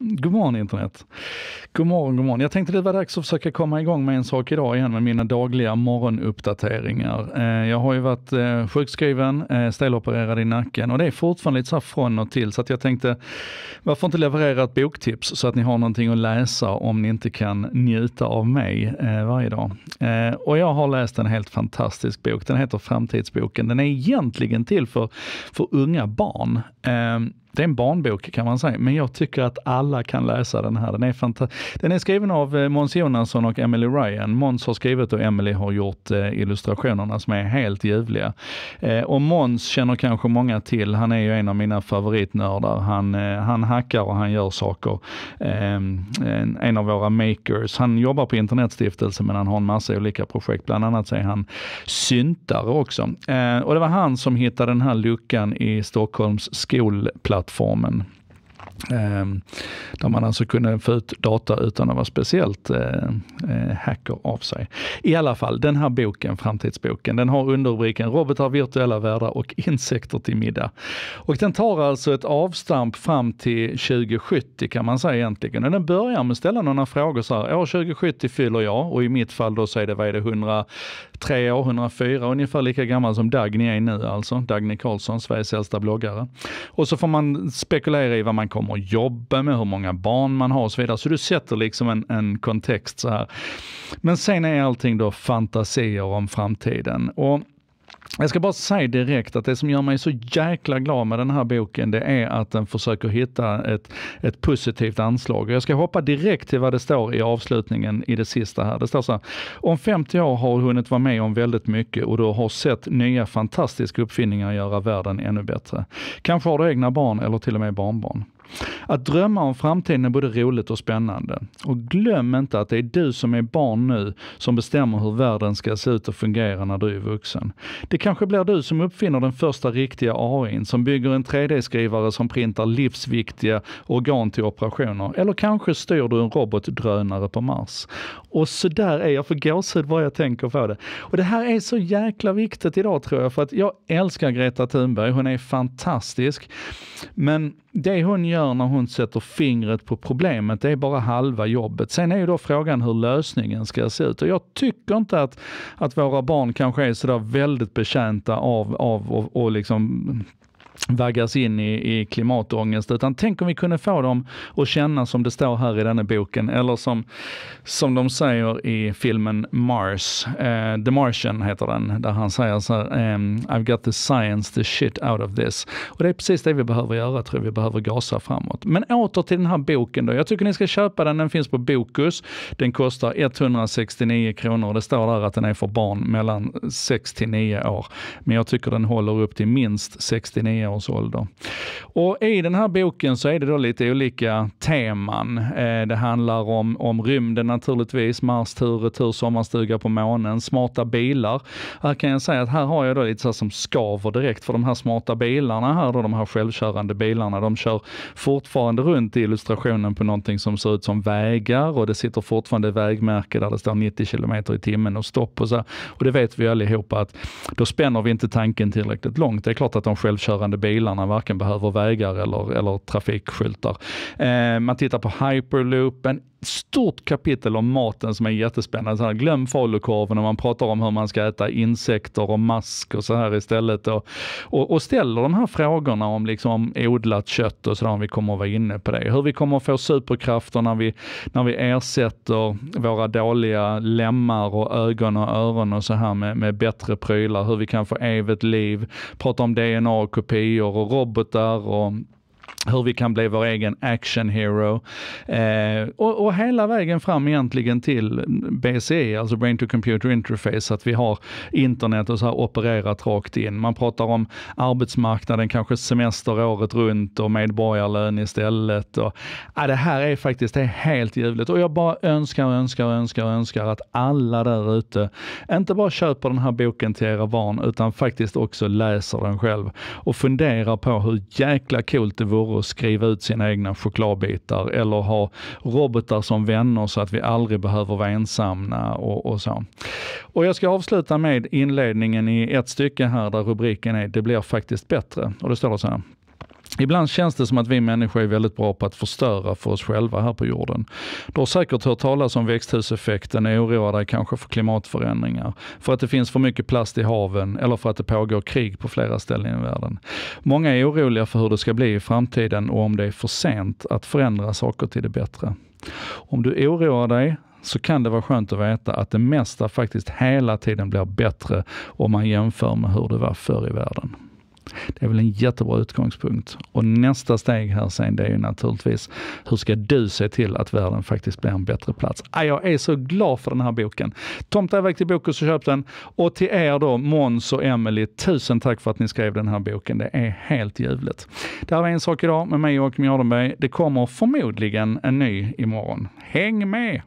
God morgon internet! God morgon, god morgon. Jag tänkte det var dags att försöka komma igång med en sak idag igen med mina dagliga morgonuppdateringar. Eh, jag har ju varit eh, sjukskriven, eh, stelopererad i nacken och det är fortfarande lite så här från och till så att jag tänkte varför inte leverera ett boktips så att ni har någonting att läsa om ni inte kan njuta av mig varje dag. Och jag har läst en helt fantastisk bok. Den heter Framtidsboken. Den är egentligen till för, för unga barn det är en barnbok kan man säga, men jag tycker att alla kan läsa den här. Den är, fanta- den är skriven av eh, Måns Jonasson och Emily Ryan. Måns har skrivit och Emily har gjort eh, illustrationerna som är helt ljuvliga. Eh, och Måns känner kanske många till. Han är ju en av mina favoritnördar. Han, han hackar och han gör saker. Ehm, en, av våra makers. Han jobbar på Internetstiftelsen men han har en massa olika projekt. Bland annat så är han syntare också. och det var han som hittade den här luckan i Stockholms skolplats plattformen. Ehm, där man alltså kunde få ut data utan att vara speciellt eh, eh, hacker av sig. I alla fall, den här boken, Framtidsboken, den har underrubriken Robotar, virtuella världar och insekter till middag. Och den tar alltså ett avstamp fram till 2070 kan man säga egentligen. Och den börjar med att ställa några frågor så här, år 2070 fyller jag och i mitt fall då så är det, vad är det, 100, tre år, 104, ungefär lika gammal som Dagny är nu alltså. Dagny Karlsson, Sveriges äldsta bloggare. Och så får man spekulera i vad man kommer att jobba med, hur många barn man har och så vidare. Så du sätter liksom en, en kontext så här. Men sen är allting då fantasier om framtiden. Och jag ska bara säga direkt att det som gör mig så jäkla glad med den här boken, det är att den försöker hitta ett, ett positivt anslag. Jag ska hoppa direkt till vad det står i avslutningen i det sista här. Det står så här. Om 50 år har hunnit vara med om väldigt mycket och du har sett nya fantastiska uppfinningar göra världen ännu bättre. Kanske har du egna barn eller till och med barnbarn. Att drömma om framtiden är både roligt och spännande. Och glöm inte att det är du som är barn nu som bestämmer hur världen ska se ut och fungera när du är vuxen. Det kanske blir du som uppfinner den första riktiga AIn, som bygger en 3D-skrivare som printar livsviktiga organ till operationer. Eller kanske styr du en robotdrönare på Mars. Och så där är jag för gåshud vad jag tänker på det. Och det här är så jäkla viktigt idag tror jag, för att jag älskar Greta Thunberg. Hon är fantastisk. Men det hon gör gör när hon sätter fingret på problemet, det är bara halva jobbet. Sen är ju då frågan hur lösningen ska se ut. Och jag tycker inte att, att våra barn kanske är sådär väldigt betjänta av, av och, och liksom vaggas in i, i klimatångest, utan tänk om vi kunde få dem att känna som det står här i denna boken, eller som, som de säger i filmen Mars, eh, The Martian heter den, där han säger så här, ehm, I've got the science, the shit out of this. Och det är precis det vi behöver göra, tror jag, vi behöver gasa framåt. Men åter till den här boken då, jag tycker ni ska köpa den, den finns på Bokus, den kostar 169 kronor, det står där att den är för barn mellan 6 till 9 år, men jag tycker den håller upp till minst 69 års ålder. Och I den här boken så är det då lite olika teman. Eh, det handlar om, om rymden naturligtvis, Mars tur, retur, sommarstuga på månen, smarta bilar. Här kan jag säga att här har jag då lite så som skaver direkt för de här smarta bilarna här då, de här självkörande bilarna, de kör fortfarande runt i illustrationen på någonting som ser ut som vägar och det sitter fortfarande vägmärke där det står 90 kilometer i timmen och stopp och så. Och det vet vi allihopa att då spänner vi inte tanken tillräckligt långt. Det är klart att de självkörande bilarna varken behöver vägar eller, eller trafikskyltar. Eh, man tittar på hyperloopen, stort kapitel om maten som är jättespännande. Så här, glöm falukorven och man pratar om hur man ska äta insekter och mask och så här istället. Och, och, och ställer de här frågorna om liksom odlat kött och sådär, om vi kommer att vara inne på det. Hur vi kommer att få superkrafter när vi, när vi ersätter våra dåliga lemmar och ögon och öron och så här med, med bättre prylar. Hur vi kan få evigt liv. Pratar om DNA-kopior och robotar och hur vi kan bli vår egen action hero. Eh, och, och, hela vägen fram egentligen till BCI, e, alltså Brain to Computer Interface, att vi har internet och så här opererat rakt in. Man pratar om arbetsmarknaden, kanske semester året runt och medborgarlön istället. Och, ja, det här är faktiskt det är helt ljuvligt och jag bara önskar, önskar, önskar, önskar att alla där ute inte bara köper den här boken till era barn utan faktiskt också läser den själv och funderar på hur jäkla coolt det vore och skriva ut sina egna chokladbitar eller ha robotar som vänner så att vi aldrig behöver vara ensamma och, och så. Och jag ska avsluta med inledningen i ett stycke här där rubriken är Det blir faktiskt bättre. Och det står det så här. Ibland känns det som att vi människor är väldigt bra på att förstöra för oss själva här på jorden. Du har säkert hört talas om växthuseffekten och oroar dig kanske för klimatförändringar, för att det finns för mycket plast i haven eller för att det pågår krig på flera ställen i världen. Många är oroliga för hur det ska bli i framtiden och om det är för sent att förändra saker till det bättre. Om du oroar dig så kan det vara skönt att veta att det mesta faktiskt hela tiden blir bättre om man jämför med hur det var förr i världen. Det är väl en jättebra utgångspunkt. Och nästa steg här sen det är ju naturligtvis, hur ska du se till att världen faktiskt blir en bättre plats? Ah, jag är så glad för den här boken. Tomta iväg till Bokus och köp den. Och till er då, Måns och Emelie, tusen tack för att ni skrev den här boken. Det är helt ljuvligt. Det här var En sak idag med mig Joakim Jardenberg. Det kommer förmodligen en ny imorgon. Häng med!